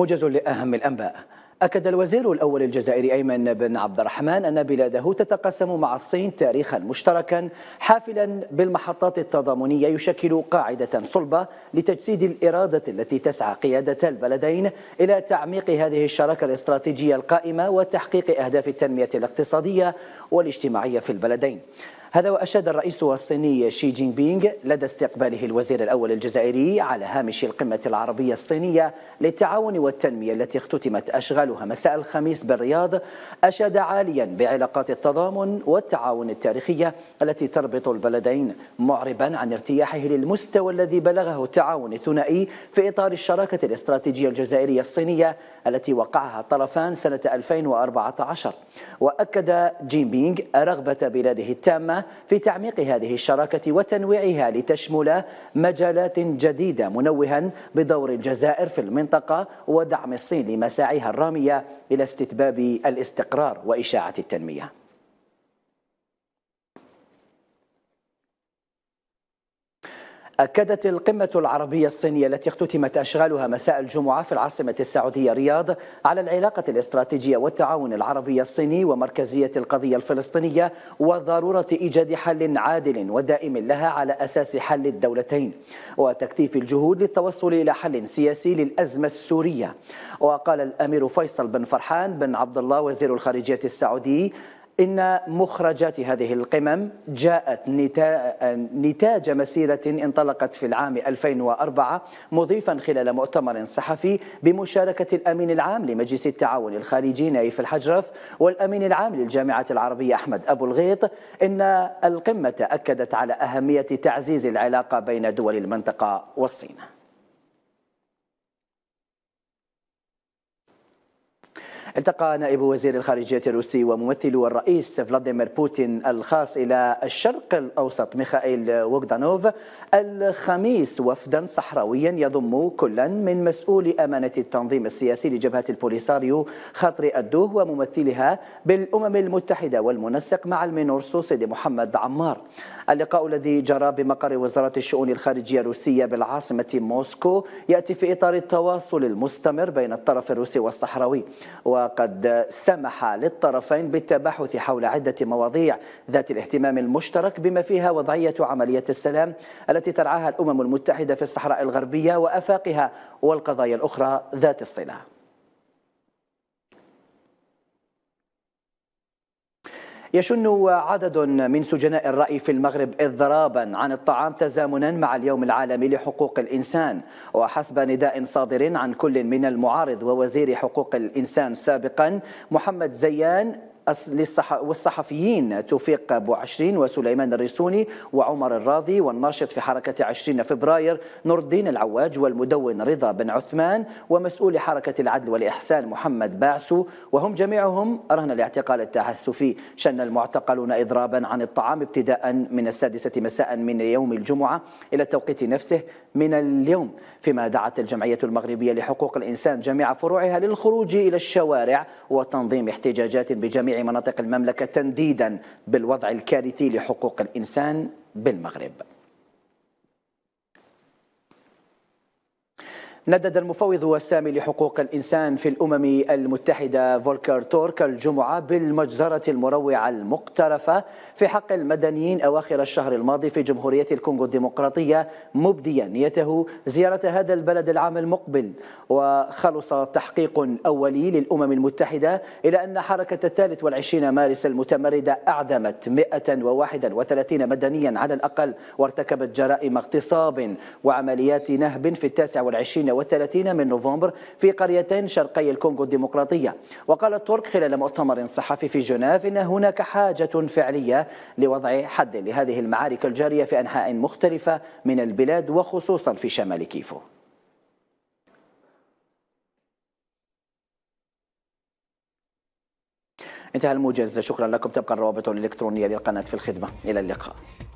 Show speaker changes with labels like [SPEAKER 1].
[SPEAKER 1] موجز لأهم الأنباء أكد الوزير الأول الجزائري أيمن بن عبد الرحمن أن بلاده تتقسم مع الصين تاريخا مشتركا حافلا بالمحطات التضامنية يشكل قاعدة صلبة لتجسيد الإرادة التي تسعى قيادة البلدين إلى تعميق هذه الشراكة الاستراتيجية القائمة وتحقيق أهداف التنمية الاقتصادية والاجتماعية في البلدين هذا وأشاد الرئيس الصيني شي جين بينغ لدى استقباله الوزير الأول الجزائري على هامش القمة العربية الصينية للتعاون والتنمية التي اختتمت أشغالها مساء الخميس بالرياض أشاد عاليا بعلاقات التضامن والتعاون التاريخية التي تربط البلدين معربا عن ارتياحه للمستوى الذي بلغه التعاون الثنائي في إطار الشراكة الاستراتيجية الجزائرية الصينية التي وقعها الطرفان سنة 2014 وأكد جين بينغ رغبة بلاده التامة في تعميق هذه الشراكة وتنويعها لتشمل مجالات جديدة منوها بدور الجزائر في المنطقة ودعم الصين لمساعيها الرامية إلى استتباب الاستقرار وإشاعة التنمية أكدت القمة العربية الصينية التي اختتمت أشغالها مساء الجمعة في العاصمة السعودية رياض على العلاقة الاستراتيجية والتعاون العربي الصيني ومركزية القضية الفلسطينية وضرورة إيجاد حل عادل ودائم لها على أساس حل الدولتين وتكثيف الجهود للتوصل إلى حل سياسي للأزمة السورية وقال الأمير فيصل بن فرحان بن عبد الله وزير الخارجية السعودي إن مخرجات هذه القمم جاءت نتاج مسيرة انطلقت في العام 2004 مضيفا خلال مؤتمر صحفي بمشاركة الأمين العام لمجلس التعاون الخارجي نايف الحجرف والأمين العام للجامعة العربية أحمد أبو الغيط إن القمة أكدت على أهمية تعزيز العلاقة بين دول المنطقة والصين التقى نائب وزير الخارجية الروسي وممثل الرئيس فلاديمير بوتين الخاص إلى الشرق الأوسط ميخائيل وغدانوف الخميس وفدا صحراويا يضم كلا من مسؤول أمانة التنظيم السياسي لجبهة البوليساريو خاطري الدوه وممثلها بالأمم المتحدة والمنسق مع المينورسو سيدي محمد عمار اللقاء الذي جرى بمقر وزارة الشؤون الخارجية الروسية بالعاصمة موسكو يأتي في إطار التواصل المستمر بين الطرف الروسي والصحراوي و وقد سمح للطرفين بالتباحث حول عدة مواضيع ذات الاهتمام المشترك بما فيها وضعية عملية السلام التي ترعاها الأمم المتحدة في الصحراء الغربية وأفاقها والقضايا الأخرى ذات الصلة يشن عدد من سجناء الرأي في المغرب إضرابا عن الطعام تزامنا مع اليوم العالمي لحقوق الإنسان وحسب نداء صادر عن كل من المعارض ووزير حقوق الإنسان سابقا محمد زيان والصحفيين توفيق أبو عشرين وسليمان الريسوني وعمر الراضي والناشط في حركة عشرين فبراير نور الدين العواج والمدون رضا بن عثمان ومسؤول حركة العدل والإحسان محمد باعسو وهم جميعهم رهن الاعتقال التعسفي شن المعتقلون إضرابا عن الطعام ابتداء من السادسة مساء من يوم الجمعة إلى التوقيت نفسه من اليوم فيما دعت الجمعية المغربية لحقوق الإنسان جميع فروعها للخروج إلى الشوارع وتنظيم احتجاجات بجميع جميع مناطق المملكة تنديدا بالوضع الكارثي لحقوق الإنسان بالمغرب ندد المفوض السامي لحقوق الإنسان في الأمم المتحدة فولكر تورك الجمعة بالمجزرة المروعة المقترفة في حق المدنيين أواخر الشهر الماضي في جمهورية الكونغو الديمقراطية مبديا نيته زيارة هذا البلد العام المقبل وخلص تحقيق أولي للأمم المتحدة إلى أن حركة الثالث والعشرين مارس المتمردة أعدمت 131 مدنيا على الأقل وارتكبت جرائم اغتصاب وعمليات نهب في التاسع والعشرين والثلاثين من نوفمبر في قريتين شرقي الكونغو الديمقراطية وقال الترك خلال مؤتمر صحفي في جنيف إن هناك حاجة فعلية لوضع حد لهذه المعارك الجارية في أنحاء مختلفة من البلاد وخصوصا في شمال كيفو انتهى الموجز شكرا لكم تبقى الروابط الإلكترونية للقناة في الخدمة إلى اللقاء